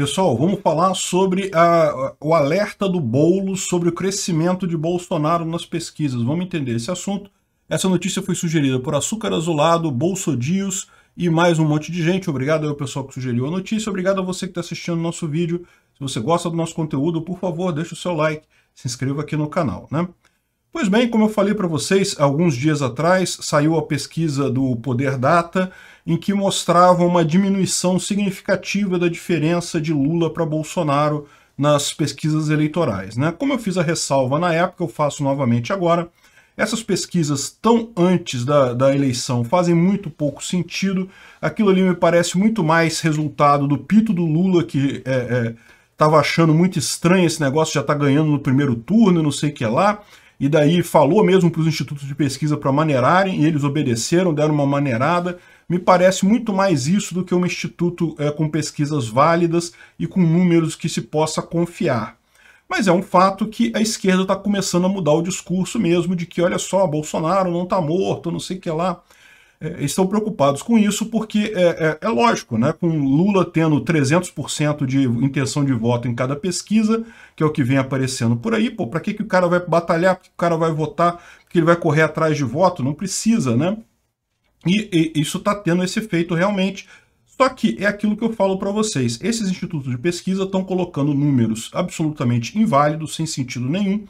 Pessoal, vamos falar sobre a, o alerta do bolo sobre o crescimento de Bolsonaro nas pesquisas. Vamos entender esse assunto. Essa notícia foi sugerida por Açúcar Azulado, Bolsodios e mais um monte de gente. Obrigado ao pessoal que sugeriu a notícia. Obrigado a você que está assistindo o nosso vídeo. Se você gosta do nosso conteúdo, por favor, deixe o seu like, se inscreva aqui no canal. Né? Pois bem, como eu falei para vocês alguns dias atrás, saiu a pesquisa do Poder Data, em que mostrava uma diminuição significativa da diferença de Lula para Bolsonaro nas pesquisas eleitorais. Né? Como eu fiz a ressalva na época, eu faço novamente agora. Essas pesquisas tão antes da, da eleição fazem muito pouco sentido. Aquilo ali me parece muito mais resultado do pito do Lula, que é, é, estava achando muito estranho esse negócio, já está ganhando no primeiro turno, não sei o que lá e daí falou mesmo para os institutos de pesquisa para maneirarem, e eles obedeceram, deram uma maneirada. Me parece muito mais isso do que um instituto é, com pesquisas válidas e com números que se possa confiar. Mas é um fato que a esquerda está começando a mudar o discurso mesmo de que, olha só, Bolsonaro não está morto, não sei o que lá. É, estão preocupados com isso porque é, é, é lógico, né? com Lula tendo 300% de intenção de voto em cada pesquisa, que é o que vem aparecendo por aí, pô, para que, que o cara vai batalhar, que o cara vai votar, que ele vai correr atrás de voto? Não precisa, né? E, e isso está tendo esse efeito realmente. Só que é aquilo que eu falo para vocês, esses institutos de pesquisa estão colocando números absolutamente inválidos, sem sentido nenhum,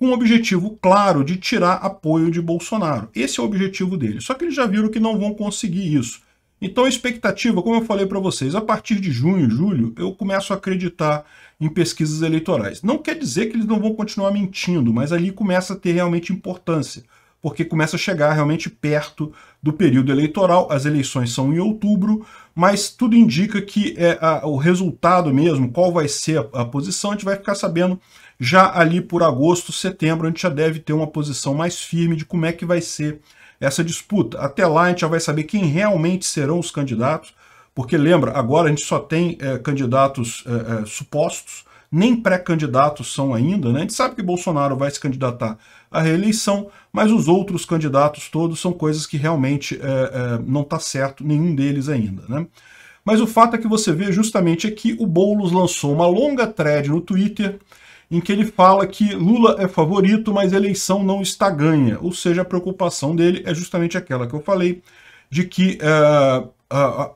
com o objetivo claro de tirar apoio de Bolsonaro. Esse é o objetivo dele. Só que eles já viram que não vão conseguir isso. Então, a expectativa, como eu falei para vocês, a partir de junho, julho, eu começo a acreditar em pesquisas eleitorais. Não quer dizer que eles não vão continuar mentindo, mas ali começa a ter realmente importância, porque começa a chegar realmente perto do período eleitoral. As eleições são em outubro, mas tudo indica que é a, o resultado mesmo, qual vai ser a, a posição, a gente vai ficar sabendo já ali por agosto, setembro, a gente já deve ter uma posição mais firme de como é que vai ser essa disputa. Até lá a gente já vai saber quem realmente serão os candidatos, porque lembra, agora a gente só tem é, candidatos é, é, supostos, nem pré-candidatos são ainda, né? A gente sabe que Bolsonaro vai se candidatar à reeleição, mas os outros candidatos todos são coisas que realmente é, é, não está certo nenhum deles ainda, né? Mas o fato é que você vê justamente aqui, o Boulos lançou uma longa thread no Twitter em que ele fala que Lula é favorito, mas a eleição não está ganha. Ou seja, a preocupação dele é justamente aquela que eu falei, de que eh, a,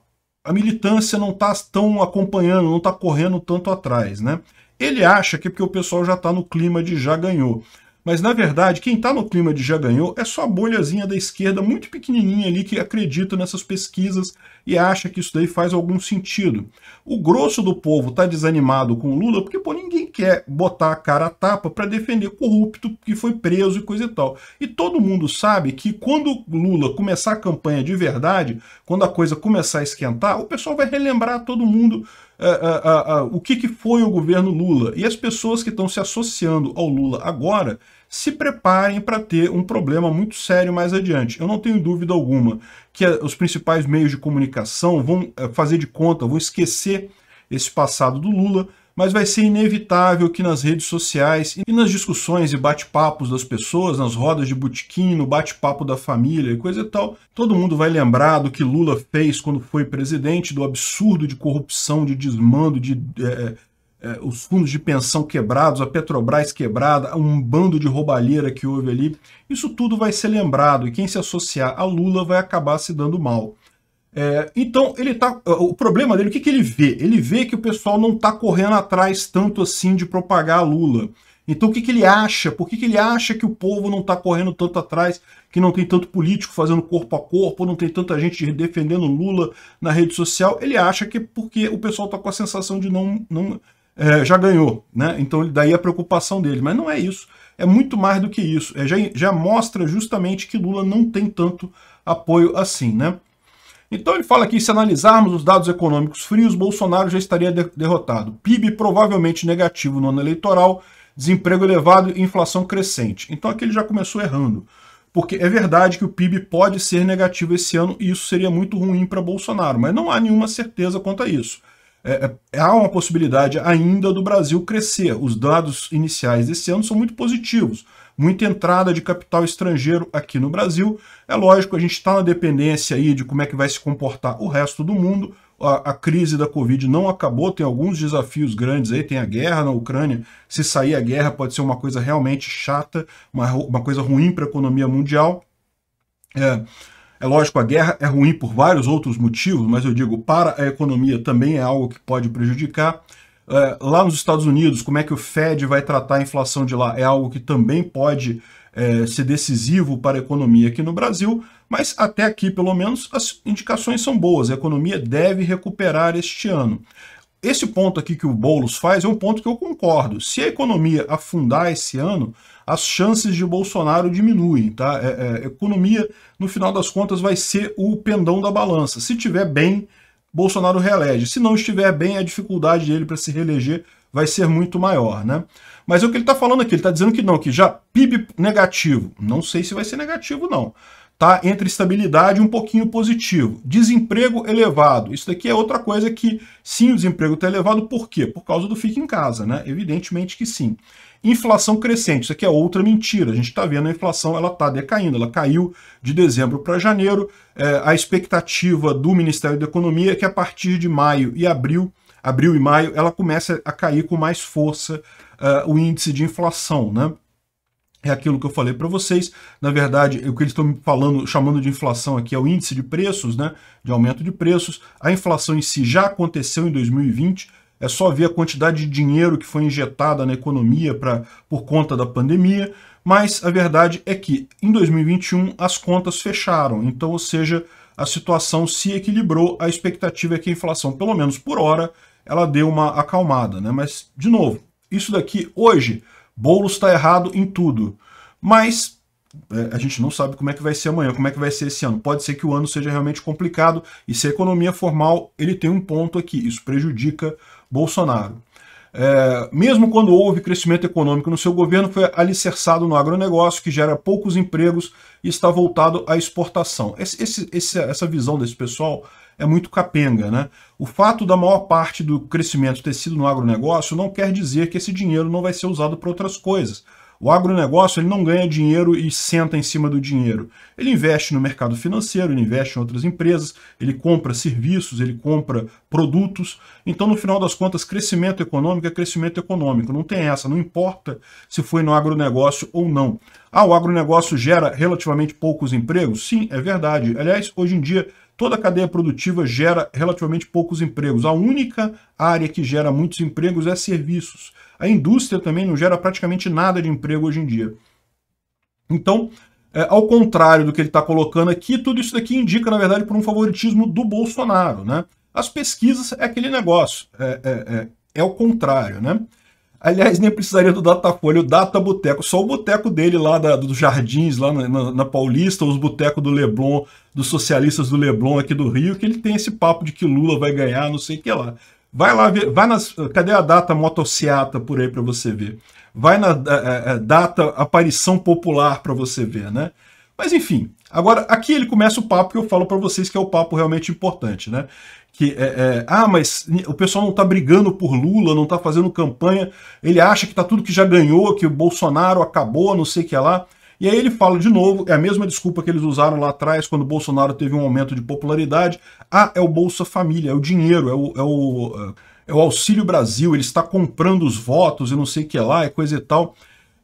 a militância não está tão acompanhando, não está correndo tanto atrás. Né? Ele acha que é porque o pessoal já está no clima de já ganhou. Mas, na verdade, quem está no clima de já ganhou é só a bolhazinha da esquerda, muito pequenininha ali, que acredita nessas pesquisas e acha que isso daí faz algum sentido. O grosso do povo está desanimado com Lula porque, pô, ninguém quer botar a cara a tapa para defender corrupto que foi preso e coisa e tal. E todo mundo sabe que quando Lula começar a campanha de verdade, quando a coisa começar a esquentar, o pessoal vai relembrar todo mundo uh, uh, uh, o que, que foi o governo Lula. E as pessoas que estão se associando ao Lula agora se preparem para ter um problema muito sério mais adiante. Eu não tenho dúvida alguma que eh, os principais meios de comunicação vão eh, fazer de conta, vão esquecer esse passado do Lula, mas vai ser inevitável que nas redes sociais e nas discussões e bate-papos das pessoas, nas rodas de botequim, no bate-papo da família e coisa e tal, todo mundo vai lembrar do que Lula fez quando foi presidente, do absurdo de corrupção, de desmando, de é, é, é os fundos de pensão quebrados, a Petrobras quebrada, um bando de roubalheira que houve ali. Isso tudo vai ser lembrado e quem se associar a Lula vai acabar se dando mal. É, então, ele tá. O problema dele, o que, que ele vê? Ele vê que o pessoal não está correndo atrás tanto assim de propagar Lula. Então, o que, que ele acha? Por que, que ele acha que o povo não está correndo tanto atrás, que não tem tanto político fazendo corpo a corpo, não tem tanta gente defendendo Lula na rede social? Ele acha que é porque o pessoal está com a sensação de não. não é, já ganhou, né? Então, daí a preocupação dele. Mas não é isso. É muito mais do que isso. É, já, já mostra justamente que Lula não tem tanto apoio assim, né? Então ele fala que se analisarmos os dados econômicos frios, Bolsonaro já estaria de derrotado. PIB provavelmente negativo no ano eleitoral, desemprego elevado e inflação crescente. Então aqui ele já começou errando. Porque é verdade que o PIB pode ser negativo esse ano e isso seria muito ruim para Bolsonaro, mas não há nenhuma certeza quanto a isso. É, é, há uma possibilidade ainda do Brasil crescer. Os dados iniciais desse ano são muito positivos. Muita entrada de capital estrangeiro aqui no Brasil. É lógico, a gente está na dependência aí de como é que vai se comportar o resto do mundo. A, a, crise da Covid não acabou, tem alguns desafios grandes aí, tem a guerra na Ucrânia. Se sair a guerra pode ser uma coisa realmente chata, uma, uma coisa ruim para a economia mundial. É, é lógico, a guerra é ruim por vários outros motivos, mas eu digo, para a economia também é algo que pode prejudicar. É, lá nos Estados Unidos, como é que o Fed vai tratar a inflação de lá? É algo que também pode é, ser decisivo para a economia aqui no Brasil, mas até aqui, pelo menos, as indicações são boas. A economia deve recuperar este ano. Esse ponto aqui que o Boulos faz é um ponto que eu concordo. Se a economia afundar esse ano, as chances de Bolsonaro diminuem, tá? É, é, economia, no final das contas, vai ser o pendão da balança. Se tiver bem, Bolsonaro reelege. Se não estiver bem, a dificuldade dele para se reeleger vai ser muito maior, né? Mas é o que ele está falando aqui, ele está dizendo que não, que já PIB negativo. Não sei se vai ser negativo, não tá? entre estabilidade e um pouquinho positivo. Desemprego elevado. Isso daqui é outra coisa que, sim, o desemprego está elevado. Por quê? Por causa do fica em casa, né? Evidentemente que sim. Inflação crescente. Isso aqui é outra mentira. A gente está vendo a inflação, ela está decaindo. Ela caiu de dezembro para janeiro. É, a expectativa do Ministério da Economia é que a partir de maio e abril, abril e maio, ela começa a cair com mais força uh, o índice de inflação, né? é aquilo que eu falei para vocês. Na verdade, o que eles estão falando, chamando de inflação aqui é o índice de preços, né? De aumento de preços. A inflação em si já aconteceu em 2020. É só ver a quantidade de dinheiro que foi injetada na economia pra, por conta da pandemia. Mas a verdade é que em 2021 as contas fecharam. Então, ou seja, a situação se equilibrou. A expectativa é que a inflação, pelo menos por hora, ela deu uma acalmada, né? Mas, de novo, isso daqui hoje Boulos está errado em tudo. Mas é, a gente não sabe como é que vai ser amanhã, como é que vai ser esse ano. Pode ser que o ano seja realmente complicado e se a economia formal, ele tem um ponto aqui, isso prejudica Bolsonaro. É, mesmo quando houve crescimento econômico no seu governo, foi alicerçado no agronegócio, que gera poucos empregos e está voltado à exportação. Esse, esse, essa visão desse pessoal é muito capenga. Né? O fato da maior parte do crescimento ter sido no agronegócio não quer dizer que esse dinheiro não vai ser usado para outras coisas. O agronegócio ele não ganha dinheiro e senta em cima do dinheiro. Ele investe no mercado financeiro, ele investe em outras empresas, ele compra serviços, ele compra produtos. Então, no final das contas, crescimento econômico é crescimento econômico. Não tem essa, não importa se foi no agronegócio ou não. Ah, o agronegócio gera relativamente poucos empregos? Sim, é verdade. Aliás, hoje em dia, toda a cadeia produtiva gera relativamente poucos empregos. A única área que gera muitos empregos é serviços a indústria também não gera praticamente nada de emprego hoje em dia. Então, é, ao contrário do que ele está colocando aqui, tudo isso daqui indica, na verdade, por um favoritismo do Bolsonaro. Né? As pesquisas é aquele negócio, é, é, é, é o contrário. Né? Aliás, nem precisaria do Datafolha, o Data Boteco, só o boteco dele lá da, dos Jardins, lá na, na, na Paulista, os botecos do Leblon, dos socialistas do Leblon aqui do Rio, que ele tem esse papo de que Lula vai ganhar, não sei o que lá. Vai lá ver, vai nas, cadê a data motociata por aí para você ver? Vai na é, é, é, data aparição popular para você ver, né? Mas enfim, agora aqui ele começa o papo que eu falo para vocês que é o papo realmente importante, né? Que é, é, ah, mas o pessoal não tá brigando por Lula, não tá fazendo campanha, ele acha que tá tudo que já ganhou, que o Bolsonaro acabou, não sei o que lá. E aí ele fala de novo, é a mesma desculpa que eles usaram lá atrás, quando o Bolsonaro teve um aumento de popularidade. Ah, é o Bolsa Família, é o dinheiro, é o, é o, é o Auxílio Brasil, ele está comprando os votos e não sei o que lá, é coisa e tal.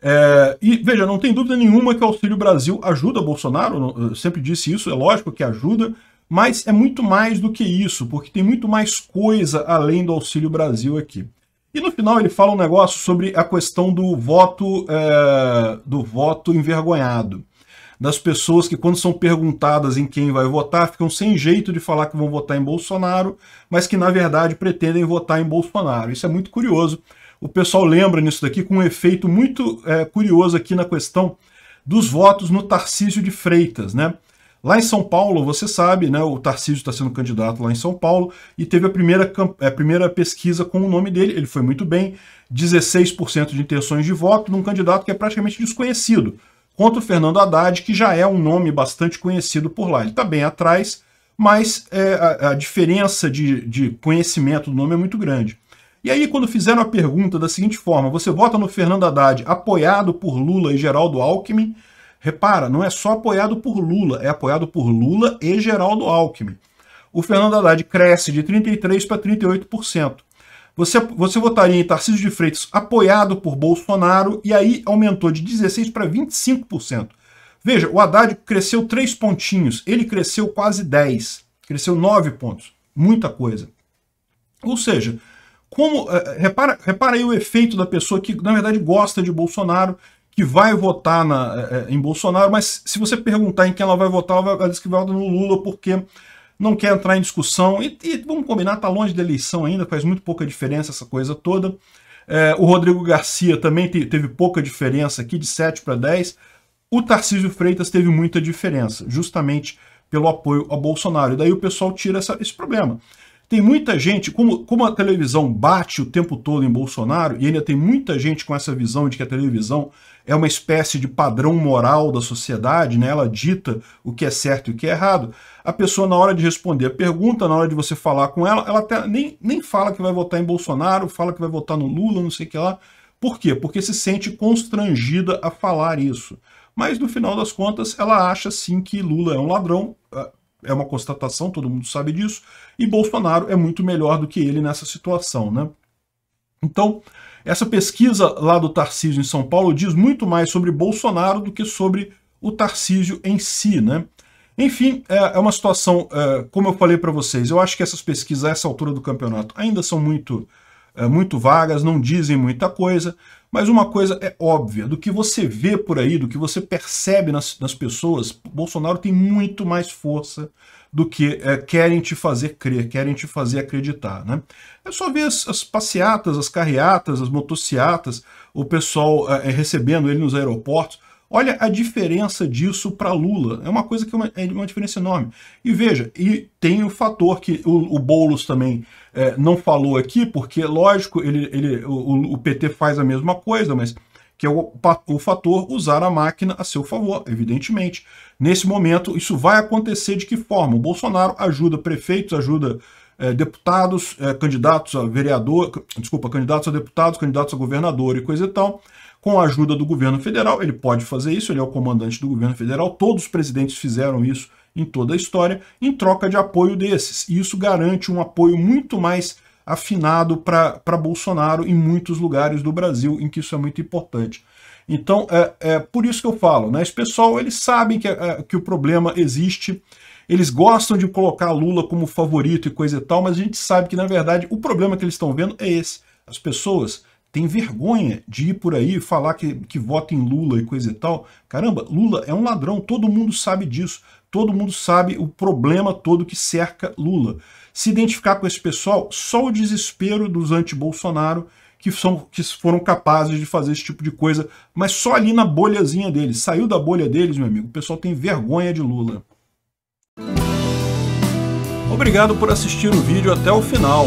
É, e veja, não tem dúvida nenhuma que o Auxílio Brasil ajuda Bolsonaro, eu sempre disse isso, é lógico que ajuda, mas é muito mais do que isso, porque tem muito mais coisa além do Auxílio Brasil aqui. E no final ele fala um negócio sobre a questão do voto, é, do voto envergonhado. Das pessoas que, quando são perguntadas em quem vai votar, ficam sem jeito de falar que vão votar em Bolsonaro, mas que, na verdade, pretendem votar em Bolsonaro. Isso é muito curioso. O pessoal lembra nisso daqui com um efeito muito é, curioso aqui na questão dos votos no Tarcísio de Freitas, né? Lá em São Paulo, você sabe, né, o Tarcísio está sendo candidato lá em São Paulo e teve a primeira, é, a primeira pesquisa com o nome dele, ele foi muito bem, 16% de intenções de voto num candidato que é praticamente desconhecido, contra o Fernando Haddad, que já é um nome bastante conhecido por lá. Ele está bem atrás, mas é, a, a, diferença de, de conhecimento do nome é muito grande. E aí, quando fizeram a pergunta da seguinte forma, você vota no Fernando Haddad apoiado por Lula e Geraldo Alckmin, Repara, não é só apoiado por Lula, é apoiado por Lula e Geraldo Alckmin. O Fernando Haddad cresce de 33% para 38%. Você, você votaria em Tarcísio de Freitas apoiado por Bolsonaro e aí aumentou de 16% para 25%. Veja, o Haddad cresceu 3 pontinhos, ele cresceu quase 10, cresceu 9 pontos. Muita coisa. Ou seja, como. Eh, repara, repara aí o efeito da pessoa que, na verdade, gosta de Bolsonaro que vai votar na, é, é, em Bolsonaro, mas se você perguntar em quem ela vai votar, ela, vai, ela diz que vai votar no Lula porque não quer entrar em discussão. E, e vamos combinar, está longe da eleição ainda, faz muito pouca diferença essa coisa toda. É, o Rodrigo Garcia também te, teve pouca diferença aqui, de 7 para 10. O Tarcísio Freitas teve muita diferença, justamente pelo apoio a Bolsonaro. E daí o pessoal tira essa, esse problema. Tem muita gente, como, como a televisão bate o tempo todo em Bolsonaro, e ainda tem muita gente com essa visão de que a televisão é uma espécie de padrão moral da sociedade, né? ela dita o que é certo e o que é errado. A pessoa, na hora de responder a pergunta, na hora de você falar com ela, ela até nem, nem fala que vai votar em Bolsonaro, fala que vai votar no Lula, não sei o que lá. Por quê? Porque se sente constrangida a falar isso. Mas no final das contas, ela acha sim que Lula é um ladrão, ah, é uma constatação, todo mundo sabe disso, e Bolsonaro é muito melhor do que ele nessa situação, né? Então, essa pesquisa lá do Tarcísio em São Paulo diz muito mais sobre Bolsonaro do que sobre o Tarcísio em si, né? Enfim, é, é uma situação, é, como eu falei para vocês, eu acho que essas pesquisas a essa altura do campeonato ainda são muito é, muito vagas, não dizem muita coisa, mas uma coisa é óbvia, do que você vê por aí, do que você percebe nas, nas pessoas, Bolsonaro tem muito mais força do que é, querem te fazer crer, querem te fazer acreditar. Né? É só ver as, as passeatas, as carreatas, as motociatas, o pessoal é, é, recebendo ele nos aeroportos. Olha a diferença disso para Lula. É uma coisa que é uma, é uma, diferença enorme. E veja, e tem o fator que o, o Boulos também é, não falou aqui, porque, lógico, ele, ele, o, o, PT faz a mesma coisa, mas que é o, o fator usar a máquina a seu favor, evidentemente. Nesse momento, isso vai acontecer de que forma? O Bolsonaro ajuda prefeitos, ajuda é, deputados, é, candidatos a vereador, desculpa, candidatos a deputados, candidatos a governador e coisa e tal, com a ajuda do governo federal. Ele pode fazer isso, ele é o comandante do governo federal, todos os presidentes fizeram isso em toda a história, em troca de apoio desses. E isso garante um apoio muito mais afinado para Bolsonaro em muitos lugares do Brasil, em que isso é muito importante. Então, é, é por isso que eu falo, né? Esse pessoal, eles sabem que, é, que o problema existe, eles gostam de colocar Lula como favorito e coisa e tal, mas a gente sabe que, na verdade, o problema que eles estão vendo é esse. As pessoas tem vergonha de ir por aí falar que, que vota em Lula e coisa e tal. Caramba, Lula é um ladrão, todo mundo sabe disso. Todo mundo sabe o problema todo que cerca Lula. Se identificar com esse pessoal, só o desespero dos anti-Bolsonaro que, são, que foram capazes de fazer esse tipo de coisa, mas só ali na bolhazinha deles. Saiu da bolha deles, meu amigo. O pessoal tem vergonha de Lula. Obrigado por assistir o vídeo até o final.